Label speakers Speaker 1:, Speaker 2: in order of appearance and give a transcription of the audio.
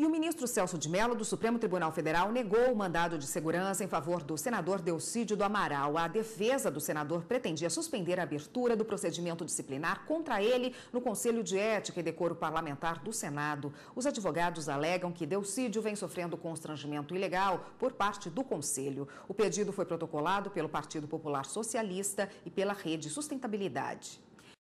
Speaker 1: E o ministro Celso de Mello, do Supremo Tribunal Federal, negou o mandado de segurança em favor do senador Delcídio do Amaral. A defesa do senador pretendia suspender a abertura do procedimento disciplinar contra ele no Conselho de Ética e Decoro Parlamentar do Senado. Os advogados alegam que Delcídio vem sofrendo constrangimento ilegal por parte do Conselho. O pedido foi protocolado pelo Partido Popular Socialista e pela Rede Sustentabilidade.